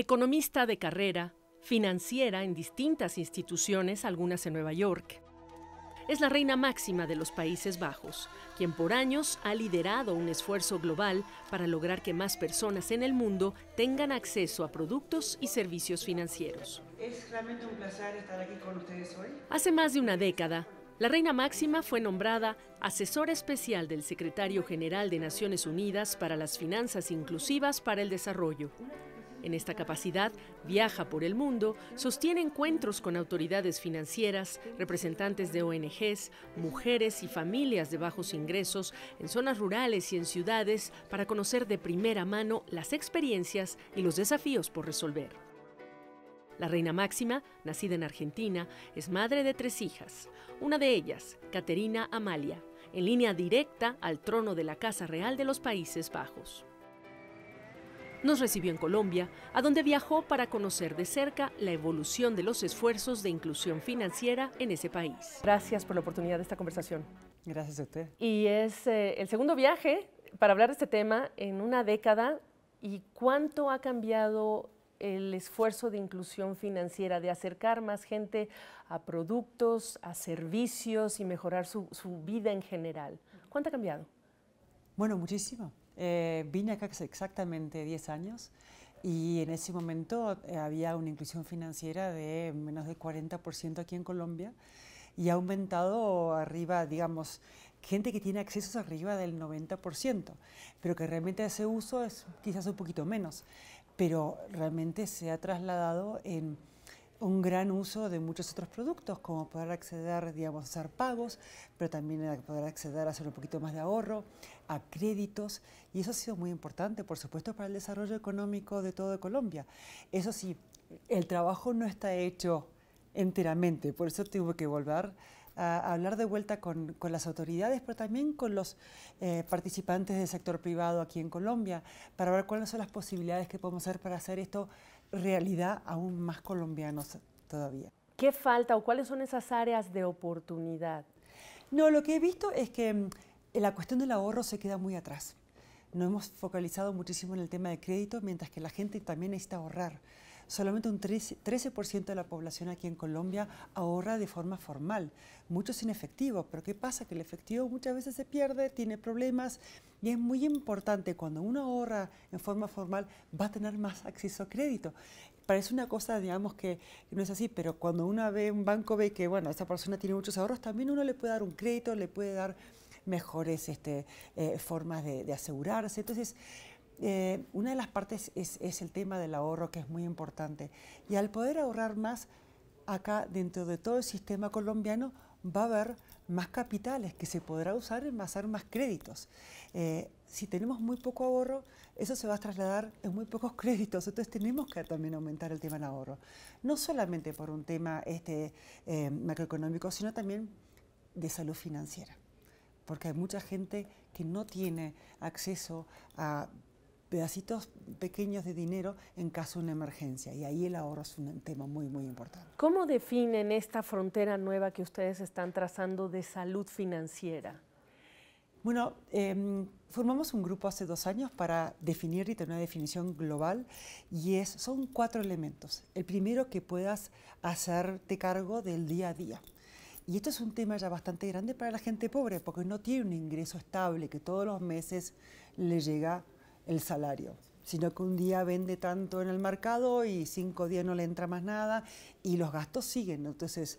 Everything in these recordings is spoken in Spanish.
economista de carrera, financiera en distintas instituciones, algunas en Nueva York. Es la reina máxima de los Países Bajos, quien por años ha liderado un esfuerzo global para lograr que más personas en el mundo tengan acceso a productos y servicios financieros. Es realmente un placer estar aquí con ustedes hoy. Hace más de una década, la reina máxima fue nombrada asesora especial del secretario general de Naciones Unidas para las Finanzas Inclusivas para el Desarrollo en esta capacidad viaja por el mundo, sostiene encuentros con autoridades financieras, representantes de ONGs, mujeres y familias de bajos ingresos en zonas rurales y en ciudades para conocer de primera mano las experiencias y los desafíos por resolver. La reina Máxima, nacida en Argentina, es madre de tres hijas, una de ellas, Caterina Amalia, en línea directa al trono de la Casa Real de los Países Bajos nos recibió en Colombia, a donde viajó para conocer de cerca la evolución de los esfuerzos de inclusión financiera en ese país. Gracias por la oportunidad de esta conversación. Gracias a usted. Y es eh, el segundo viaje para hablar de este tema en una década y cuánto ha cambiado el esfuerzo de inclusión financiera, de acercar más gente a productos, a servicios y mejorar su, su vida en general. ¿Cuánto ha cambiado? Bueno, muchísimo. Eh, vine acá exactamente 10 años y en ese momento eh, había una inclusión financiera de menos del 40% aquí en Colombia y ha aumentado arriba, digamos, gente que tiene accesos arriba del 90%, pero que realmente ese uso es quizás un poquito menos, pero realmente se ha trasladado en un gran uso de muchos otros productos, como poder acceder, digamos, a hacer pagos, pero también poder acceder a hacer un poquito más de ahorro, a créditos, y eso ha sido muy importante, por supuesto, para el desarrollo económico de todo Colombia. Eso sí, el trabajo no está hecho enteramente, por eso tuve que volver a hablar de vuelta con, las autoridades, pero también con los eh, participantes del sector privado aquí en Colombia, para ver cuáles son las posibilidades que podemos hacer para hacer esto realidad aún más colombianos todavía. ¿Qué falta o cuáles son esas áreas de oportunidad? No, lo que he visto es que mm, la cuestión del ahorro se queda muy atrás. no hemos focalizado muchísimo en el tema de crédito, mientras que la gente también necesita ahorrar solamente un 13%, de la población aquí en Colombia ahorra de forma formal, muchos sin efectivo. Pero ¿qué pasa? Que el efectivo muchas veces se pierde, tiene problemas y es muy importante cuando uno ahorra en forma formal va a tener más acceso a crédito parece una cosa, digamos, que no es así, pero cuando uno ve un banco, ve que, bueno, esa persona tiene muchos ahorros, también uno le puede dar un crédito, le puede dar mejores este, eh, formas de, de asegurarse. Entonces, eh, una de las partes es, el tema del ahorro, que es muy importante. Y al poder ahorrar más, acá dentro de todo el sistema colombiano va a haber más capitales que se podrá usar en pasar más créditos. Eh, si tenemos muy poco ahorro, eso se va a trasladar en muy pocos créditos. Entonces tenemos que también aumentar el tema del ahorro. No solamente por un tema este, eh, macroeconómico, sino también de salud financiera. Porque hay mucha gente que no tiene acceso a pedacitos pequeños de dinero en caso de una emergencia. Y ahí el ahorro es un tema muy, muy importante. ¿Cómo definen esta frontera nueva que ustedes están trazando de salud financiera? Bueno, em, formamos un grupo hace dos años para definir y tener una definición global y es, son cuatro elementos. El primero que puedas hacerte cargo del día a día. Y esto es un tema ya bastante grande para la gente pobre porque no tiene un ingreso estable que todos los meses le llega el salario, sino que un día vende tanto en el mercado y cinco días no le entra más nada y los gastos siguen. Entonces,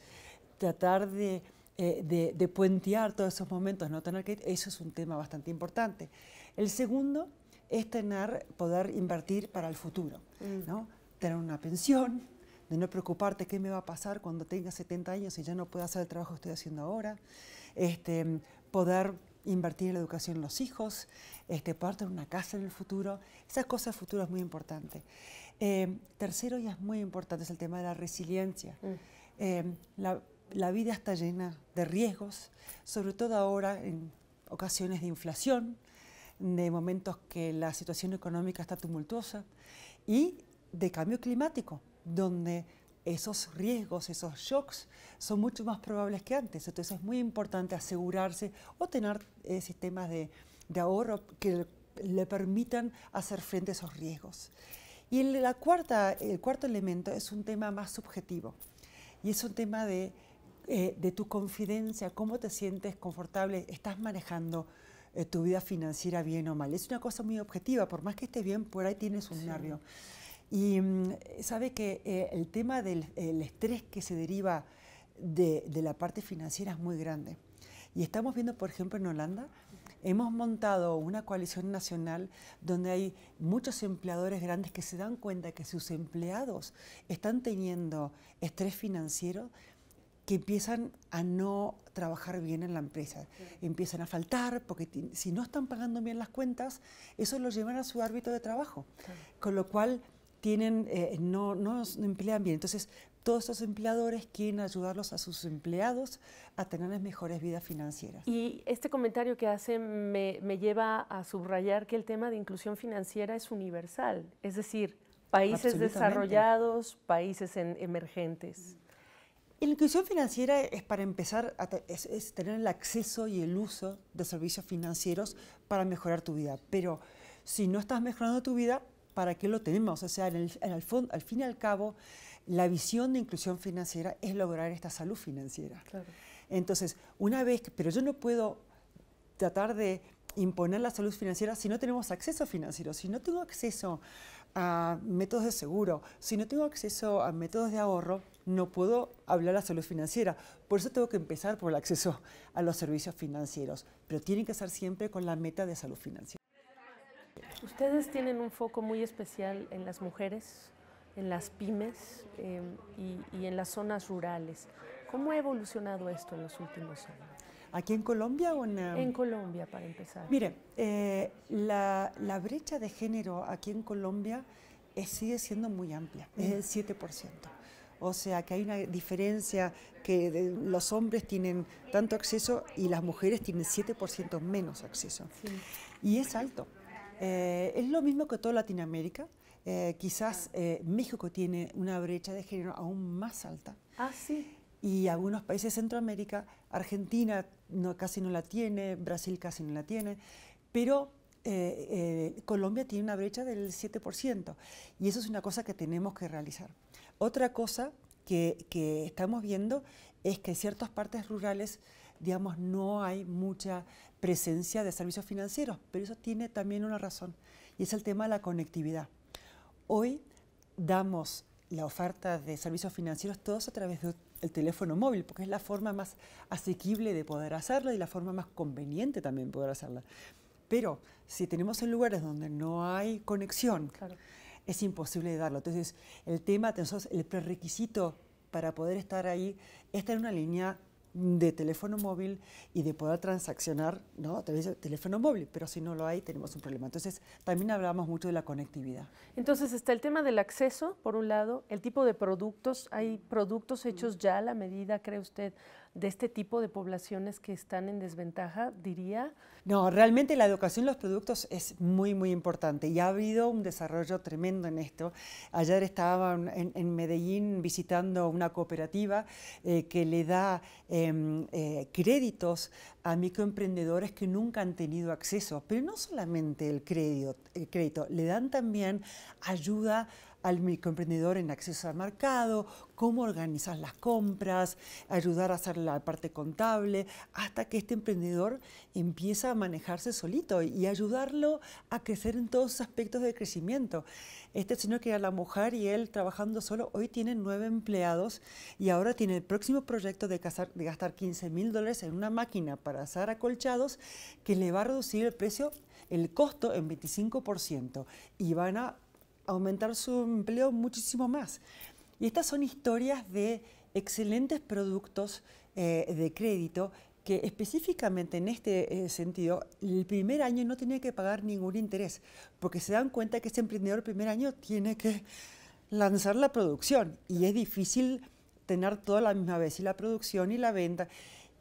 tratar de, eh, de, puentear todos esos momentos, no tener que... Eso es un tema bastante importante. El segundo es tener, poder invertir para el futuro, mm. ¿no? Tener una pensión, de no preocuparte qué me va a pasar cuando tenga 70 años y ya no pueda hacer el trabajo que estoy haciendo ahora, este, poder invertir en la educación de los hijos, este, poder tener una casa en el futuro. Esas cosas futuras es muy importante. Eh, tercero, y es muy importante, es el tema de la resiliencia. Mm. Eh, la, la, vida está llena de riesgos, sobre todo ahora en ocasiones de inflación, de momentos que la situación económica está tumultuosa y de cambio climático, donde esos riesgos, esos shocks son mucho más probables que antes. Entonces es muy importante asegurarse o tener eh, sistemas de, de, ahorro que le permitan hacer frente a esos riesgos. Y el, la cuarta, el cuarto elemento es un tema más subjetivo y es un tema de, eh, de tu confidencia, cómo te sientes confortable, estás manejando eh, tu vida financiera bien o mal. Es una cosa muy objetiva, por más que esté bien, por ahí tienes un nervio. Y mm, sabe que eh, el tema del estrés que se deriva de, la parte financiera es muy grande. Y estamos viendo, por ejemplo, en Holanda, hemos montado una coalición nacional donde hay muchos empleadores grandes que se dan cuenta que sus empleados están teniendo estrés financiero que empiezan a no trabajar bien en la empresa. Empiezan a faltar porque si no están pagando bien las cuentas, eso lo llevan a su árbitro de trabajo. Con lo cual tienen, eh, no, no, emplean bien. Entonces, todos estos empleadores quieren ayudarlos a sus empleados a tener mejores vidas financieras. Y este comentario que hace me, me, lleva a subrayar que el tema de inclusión financiera es universal, es decir, países desarrollados, países en, emergentes. La inclusión financiera es para empezar, a es tener el acceso y el uso de servicios financieros para mejorar tu vida, pero si no estás mejorando tu vida, para qué lo tenemos. O sea, al fin y al cabo, la visión de inclusión financiera es lograr esta salud financiera. Entonces, una vez pero yo no puedo tratar de imponer la salud financiera si no tenemos acceso financiero, si no tengo acceso a métodos de seguro, si no tengo acceso a métodos de ahorro, no puedo hablar de salud financiera. Por eso tengo que empezar por el acceso a los servicios financieros, pero tiene que estar siempre con la meta de salud financiera. Ustedes tienen un foco muy especial en las mujeres, en las pymes em, y, en las zonas rurales. ¿Cómo ha evolucionado esto en los últimos años? ¿Aquí en Colombia o en...? Em? En Colombia, para empezar. Mire, eh, la, brecha de género aquí en Colombia eh, sigue siendo muy amplia, es el 7%. O sea que hay una diferencia que los hombres tienen tanto acceso y las mujeres tienen 7% menos acceso. Sí. Y es alto. Eh, es lo mismo que toda Latinoamérica. Eh, quizás ah. eh, México tiene una brecha de género aún más alta. Ah, sí. Y algunos países de Centroamérica, Argentina casi no la tiene, Brasil casi no la tiene, pero Colombia tiene una brecha del 7%. Y eso es una cosa que tenemos que realizar. Otra cosa que estamos viendo es que ciertas partes rurales digamos, no hay mucha presencia de servicios financieros, pero eso tiene también una razón, y es el tema de la conectividad. Hoy damos la oferta de servicios financieros todos a través del teléfono móvil, porque es la forma más asequible de poder hacerlo y la forma más conveniente también poder hacerla. Pero si tenemos en lugares donde no hay conexión, es imposible darlo. Entonces, el tema, el prerequisito para poder estar ahí es tener una línea de teléfono móvil y de poder transaccionar ¿no? a través de teléfono móvil, pero si no lo hay tenemos un problema. Entonces también hablábamos mucho de la conectividad. Entonces está el tema del acceso, por un lado, el tipo de productos, hay productos hechos ya a la medida, cree usted, de este tipo de poblaciones que están en desventaja, diría? No, realmente la educación en los productos es muy, muy importante y ha habido un desarrollo tremendo en esto. Ayer estaba en, en Medellín visitando una cooperativa eh, que le da em, eh, créditos a microemprendedores que nunca han tenido acceso, pero no solamente el crédito, el crédito le dan también ayuda al microemprendedor en acceso al mercado, cómo organizar las compras, ayudar a hacer la parte contable, hasta que este emprendedor empieza a manejarse solito y ayudarlo a crecer en todos sus aspectos de crecimiento. Este señor que era la mujer y él trabajando solo, hoy tiene nueve empleados y ahora tiene el próximo proyecto de, gastar 15 mil dólares en una máquina para hacer acolchados que le va a reducir el precio, el costo en 25% y van a aumentar su empleo muchísimo más. Y estas son historias de excelentes productos eh, de crédito que específicamente en este eh, sentido, el primer año no tiene que pagar ningún interés, porque se dan cuenta que ese emprendedor el primer año tiene que lanzar la producción y es difícil tener todo a la misma vez, y la producción y la venta.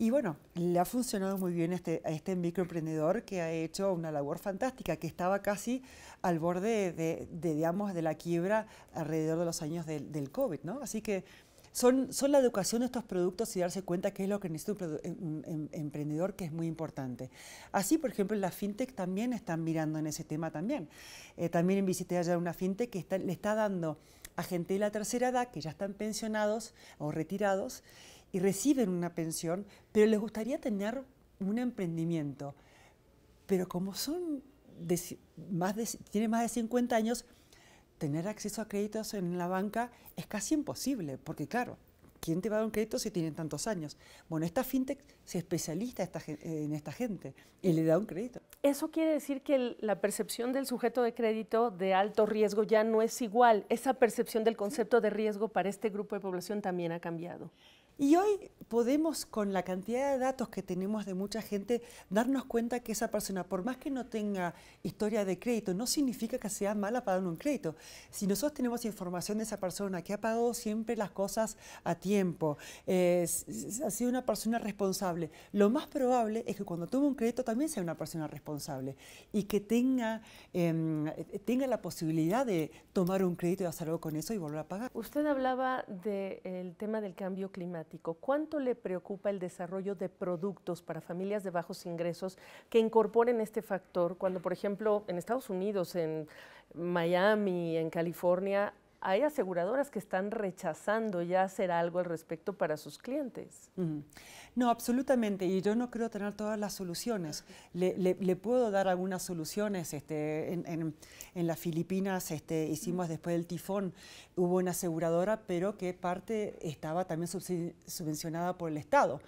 Y bueno, le ha funcionado muy bien este, a este microemprendedor que ha hecho una labor fantástica, que estaba casi al borde de, digamos, de la quiebra alrededor de los años del, COVID, ¿no? Así que son, son, la educación de estos productos y darse cuenta qué es lo que necesita un, em, emprendedor, que es muy importante. Así, por ejemplo, las fintech también están mirando en ese tema también. Eh, también visité ayer una fintech que le está dando a gente de la tercera edad, que ya están pensionados o retirados, y reciben una pensión, pero les gustaría tener un emprendimiento. Pero como son más de, tienen más de 50 años, tener acceso a créditos en la banca es casi imposible, porque claro, ¿quién te va a dar un crédito si tienen tantos años? Bueno, esta fintech se especializa en esta gente y le da un crédito. Eso quiere decir que la percepción del sujeto de crédito de alto riesgo ya no es igual. Esa percepción del concepto de riesgo para este grupo de población también ha cambiado. Y hoy podemos, con la cantidad de datos que tenemos de mucha gente, darnos cuenta que esa persona, por más que no tenga historia de crédito, no significa que sea mala para un crédito. Si nosotros tenemos información de esa persona que ha pagado siempre las cosas a tiempo, eh, ha sido una persona responsable, lo más probable es que cuando tome un crédito también sea una persona responsable y que tenga, em, tenga la posibilidad de tomar un crédito y hacer algo con eso y volver a pagar. Usted hablaba del tema del cambio climático ¿cuánto le preocupa el desarrollo de productos para familias de bajos ingresos que incorporen este factor cuando, por ejemplo, en Estados Unidos, en Miami, en California, hay aseguradoras que están rechazando ya hacer algo al respecto para sus clientes. No, absolutamente. Y yo no creo tener todas las soluciones. Le, puedo dar algunas soluciones. Este, en, las Filipinas este, hicimos después del tifón, hubo una aseguradora, pero que parte estaba también subvencionada por el Estado.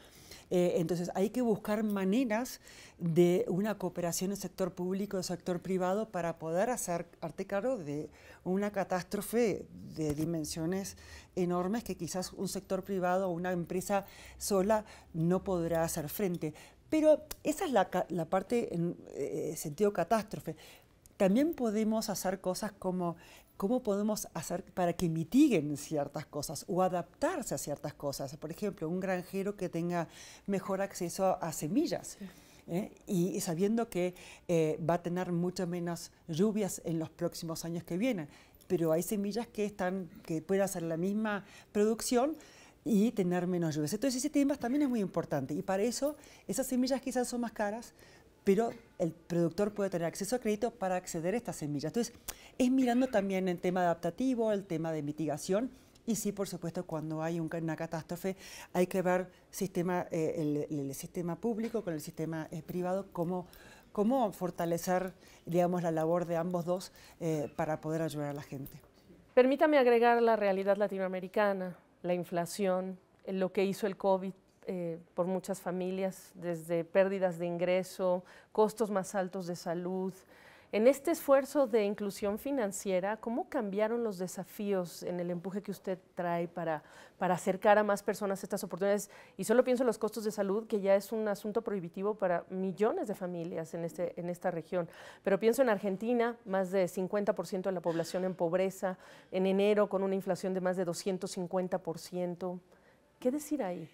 Eh, entonces hay que buscar maneras de una cooperación en sector público, del sector privado, para poder hacer, arte caro de una catástrofe de dimensiones enormes que quizás un sector privado o una empresa sola no podrá hacer frente. Pero esa es la, parte en eh, sentido catástrofe. También podemos hacer cosas como cómo podemos hacer para que mitiguen ciertas cosas o adaptarse a ciertas cosas. Por ejemplo, un granjero que tenga mejor acceso a semillas. ¿eh? y sabiendo que eh, va a tener muchas menos lluvias en los próximos años que vienen. Pero hay semillas que, están, que pueden hacer la misma producción y tener menos lluvias. Entonces ese tema también es muy importante y para eso esas semillas quizás son más caras, pero el productor puede tener acceso a crédito para acceder a estas semillas. Entonces, es mirando también el tema adaptativo, el tema de mitigación. Y sí, por supuesto, cuando hay una catástrofe hay que ver sistema, eh, el, sistema público con el sistema eh, privado, cómo, cómo fortalecer digamos, la labor de ambos dos eh, para poder ayudar a la gente. Permítame agregar la realidad latinoamericana, la inflación, lo que hizo el COVID eh, por muchas familias, desde pérdidas de ingreso, costos más altos de salud. En este esfuerzo de inclusión financiera, ¿cómo cambiaron los desafíos en el empuje que usted trae para, acercar a más personas estas oportunidades? Y solo pienso en los costos de salud, que ya es un asunto prohibitivo para millones de familias en, este, en esta región. Pero pienso en Argentina, más de 50% de la población en pobreza, en enero con una inflación de más de 250%. ¿Qué decir ahí?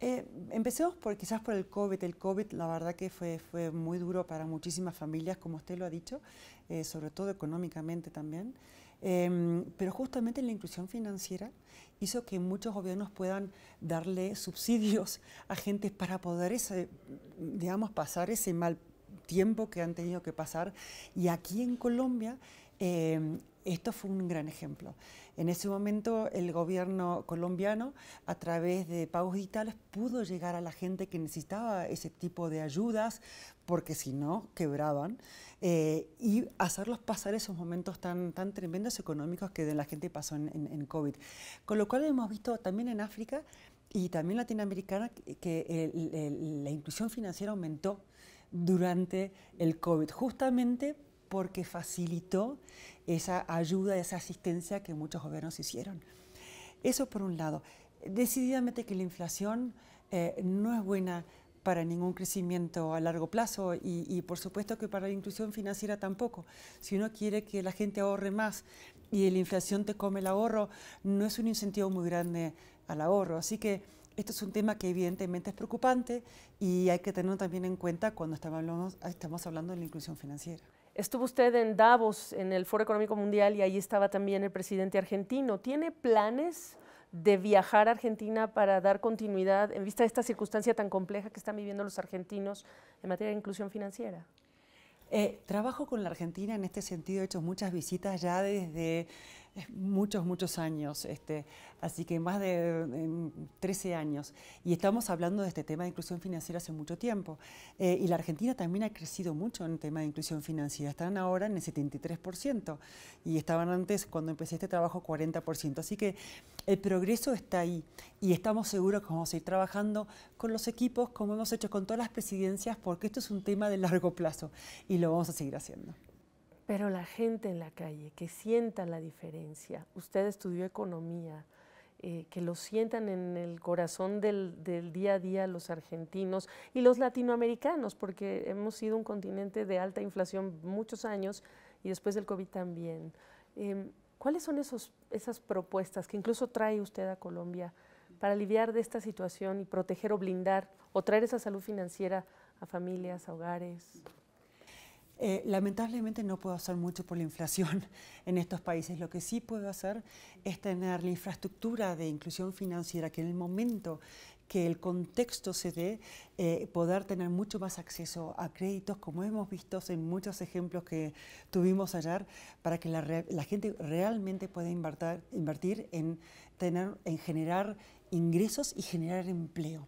Eh, empecemos por, quizás por el COVID. El COVID, la verdad que fue, muy duro para muchísimas familias, como usted lo ha dicho, eh, sobre todo económicamente también. Em, pero justamente la inclusión financiera hizo que muchos gobiernos puedan darle subsidios a gente para poder, digamos, pasar ese mal tiempo que han tenido que pasar. Y aquí en Colombia Em, esto fue un gran ejemplo. En ese momento el gobierno colombiano, a través de pagos digitales, pudo llegar a la gente que necesitaba ese tipo de ayudas, porque si no, quebraban, eh, y hacerlos pasar esos momentos tan, tan tremendos económicos que la gente pasó en, COVID. Con lo cual hemos visto también en África y también latinoamericana que la inclusión financiera aumentó durante el COVID, justamente porque facilitó esa ayuda, esa asistencia que muchos gobiernos hicieron. Eso por un lado. Decididamente que la inflación eh, no es buena para ningún crecimiento a largo plazo y, por supuesto que para la inclusión financiera tampoco. Si uno quiere que la gente ahorre más y la inflación te come el ahorro, no es un incentivo muy grande al ahorro. Así que esto es un tema que evidentemente es preocupante y hay que tenerlo también en cuenta cuando estamos hablando de la inclusión financiera. Estuvo usted en Davos, en el Foro Económico Mundial, y ahí estaba también el presidente argentino. ¿Tiene planes de viajar a Argentina para dar continuidad en vista de esta circunstancia tan compleja que están viviendo los argentinos en materia de inclusión financiera? Eh, trabajo con la Argentina en este sentido, he hecho muchas visitas ya desde muchos, muchos años, este, así que más de 13 mm, años. Y estamos hablando de este tema de inclusión financiera hace mucho tiempo. Eh, y la Argentina también ha crecido mucho en el tema de inclusión financiera. Están ahora en el 73% y estaban antes, cuando empecé este trabajo, 40%. Así que el progreso está ahí y estamos seguros que vamos a ir trabajando con los equipos, como hemos hecho con todas las presidencias, porque esto es un tema de largo plazo y lo vamos a seguir haciendo. Pero la gente en la calle, que sienta la diferencia, usted estudió economía, eh, que lo sientan en el corazón del, día a día los argentinos y los latinoamericanos, porque hemos sido un continente de alta inflación muchos años y después del COVID también. Em, ¿Cuáles son esos, esas propuestas que incluso trae usted a Colombia para aliviar de esta situación y proteger o blindar o traer esa salud financiera a familias, a hogares? Eh, lamentablemente no puedo hacer mucho por la inflación en estos países. Lo que sí puedo hacer es tener la infraestructura de inclusión financiera que en el momento que el contexto se dé, eh, poder tener mucho más acceso a créditos, como hemos visto en muchos ejemplos que tuvimos ayer, para que la, gente realmente pueda invertir, en generar ingresos y generar empleo.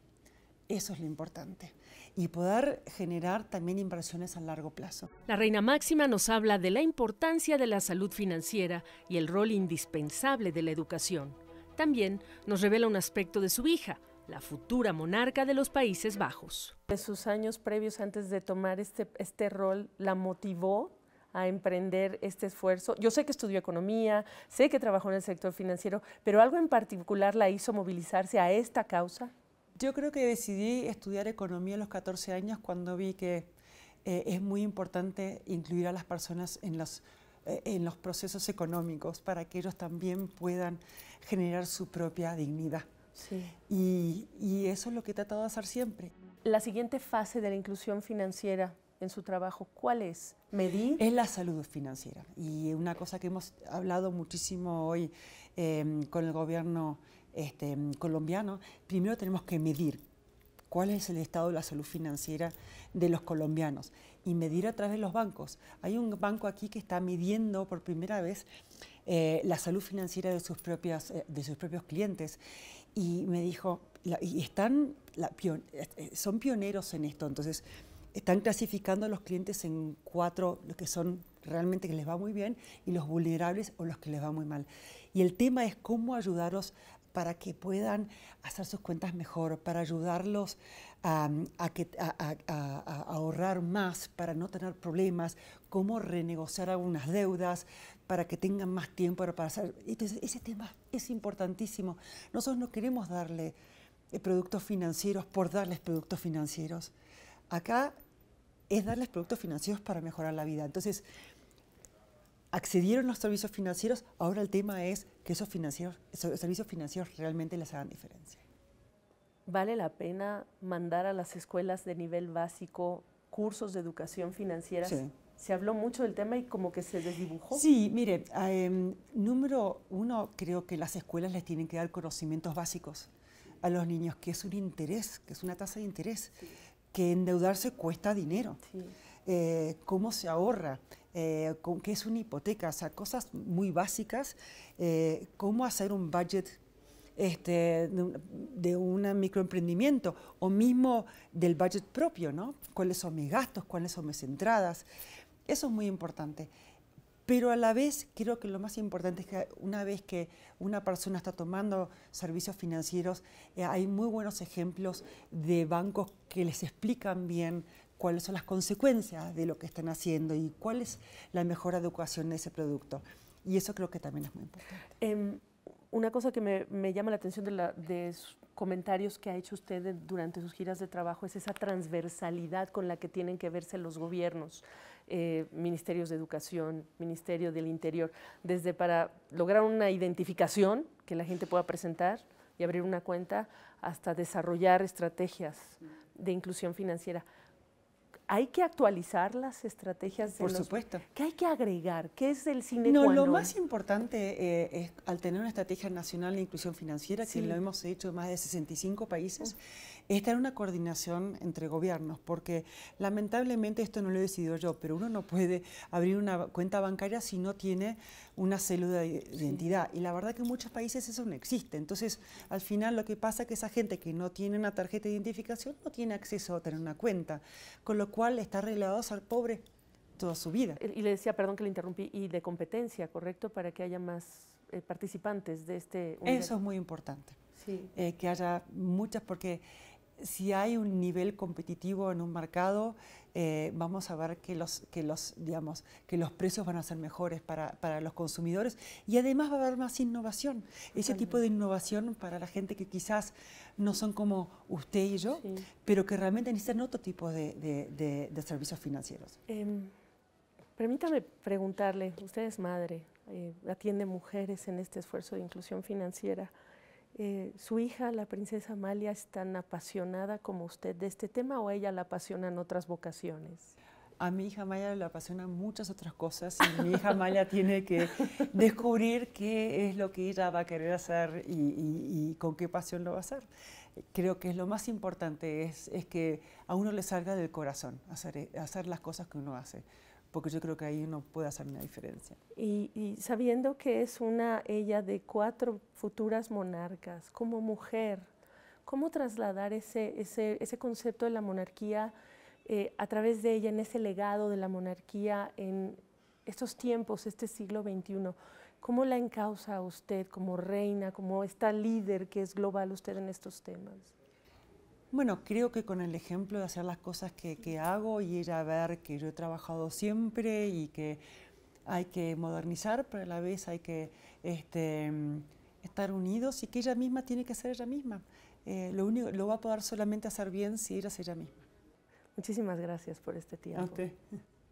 Eso es lo importante y poder generar también inversiones a largo plazo. La Reina Máxima nos habla de la importancia de la salud financiera y el rol indispensable de la educación. También nos revela un aspecto de su hija, la futura monarca de los Países Bajos. En sus años previos antes de tomar este, este rol la motivó a emprender este esfuerzo. Yo sé que estudió economía, sé que trabajó en el sector financiero, pero algo en particular la hizo movilizarse a esta causa. Yo creo que decidí estudiar economía a los 14 años cuando vi que eh, es muy importante incluir a las personas en los, eh, en los procesos económicos para que ellos también puedan generar su propia dignidad. Y, eso es lo que he tratado de hacer siempre. La siguiente fase de la inclusión financiera en su trabajo, ¿cuál es? ¿Medir? Es la salud financiera. Y una cosa que hemos hablado muchísimo hoy eh, con el gobierno este, colombiano, primero tenemos que medir cuál es el estado de la salud financiera de los colombianos y medir a través de los bancos. Hay un banco aquí que está midiendo por primera vez eh, la salud financiera de sus, propias, eh, de sus propios clientes y me dijo, y están, eh, son pioneros en esto, entonces están clasificando a los clientes en cuatro, los que son realmente que les va muy bien y los vulnerables o los que les va muy mal. Y el tema es cómo ayudarlos para que puedan hacer sus cuentas mejor, para ayudarlos a, ahorrar más, para no tener problemas, cómo renegociar algunas deudas, para que tengan más tiempo para pasar, Entonces, ese tema es importantísimo. Nosotros no queremos darle eh, productos financieros por darles productos financieros. Acá es darles productos financieros para mejorar la vida. Entonces, accedieron a los servicios financieros, ahora el tema es que esos, financieros, esos servicios financieros realmente les hagan diferencia. ¿Vale la pena mandar a las escuelas de nivel básico cursos de educación financiera? Se habló mucho del tema y como que se desdibujó. Sí, mire, em, número uno, creo que las escuelas les tienen que dar conocimientos básicos a los niños, que es un interés, que es una tasa de interés, que endeudarse cuesta dinero. Sí. Eh, cómo se ahorra, eh, con, qué es una hipoteca, o sea, cosas muy básicas, eh, cómo hacer un budget este, de, un microemprendimiento o mismo del budget propio, ¿no? ¿Cuáles son mis gastos? ¿Cuáles son mis entradas? Eso es muy importante. Pero a la vez creo que lo más importante es que una vez que una persona está tomando servicios financieros, hay muy buenos ejemplos de bancos que les explican bien cuáles son las consecuencias de lo que están haciendo y cuál es la mejor educación de ese producto. Y eso creo que también es muy importante. Em, una cosa que me, llama la atención de, la, comentarios que ha hecho usted durante sus giras de trabajo es esa transversalidad con la que tienen que verse los gobiernos, eh, ministerios de educación, ministerio del interior, desde para lograr una identificación que la gente pueda presentar y abrir una cuenta, hasta desarrollar estrategias de inclusión financiera hay que actualizar las estrategias. De Por supuesto. ¿Qué hay que agregar? ¿Qué es el cine? No, lo más importante eh, es al tener una estrategia nacional de inclusión financiera, que lo hemos hecho en más de 65 países, esta era una coordinación entre gobiernos, porque lamentablemente esto no lo he decidido yo, pero uno no puede abrir una cuenta bancaria si no tiene una célula de identidad. Y la verdad que en muchos países eso no existe. Entonces, al final lo que pasa es que esa gente que no tiene una tarjeta de identificación no tiene acceso a tener una cuenta, con lo cual está arreglado al pobre toda su vida. Eh, y le decía, perdón que le interrumpí, y de competencia, ¿correcto? Para que haya más eh, participantes de este... Eso es muy importante. Sí. Eh, que haya muchas, porque si hay un nivel competitivo en un mercado, eh, vamos a ver que los, que, los, que los precios van a ser mejores para, los consumidores y además va a haber más innovación. Ese tipo de innovación para la gente que quizás no son como usted y yo, pero que realmente necesitan otro tipo de, servicios financieros. Em, permítame preguntarle, usted es madre, eh, atiende mujeres en este esfuerzo de inclusión financiera. Eh, su hija, la princesa Amalia, es tan apasionada como usted de este tema o ella la apasiona en otras vocaciones? A mi hija Amalia le apasionan muchas otras cosas y mi hija Amalia tiene que descubrir qué es lo que ella va a querer hacer y, con qué pasión lo va a hacer creo que es lo más importante es, que a uno le salga del corazón hacer las cosas que uno hace porque yo creo que ahí uno puede hacer una diferencia. Y, sabiendo que es una ella de cuatro futuras monarcas, como mujer, ¿cómo trasladar ese, ese, ese concepto de la monarquía eh, a través de ella, en ese legado de la monarquía en estos tiempos, este siglo XXI? ¿Cómo la encausa usted como reina, como esta líder que es global usted en estos temas? Bueno, creo que con el ejemplo de hacer las cosas que, que hago y ella ver que yo he trabajado siempre y que hay que modernizar, pero a la vez hay que este, estar unidos y que ella misma tiene que ser ella misma. Eh, lo, único, lo va a poder solamente hacer bien si ser ella misma. Muchísimas gracias por este tiempo.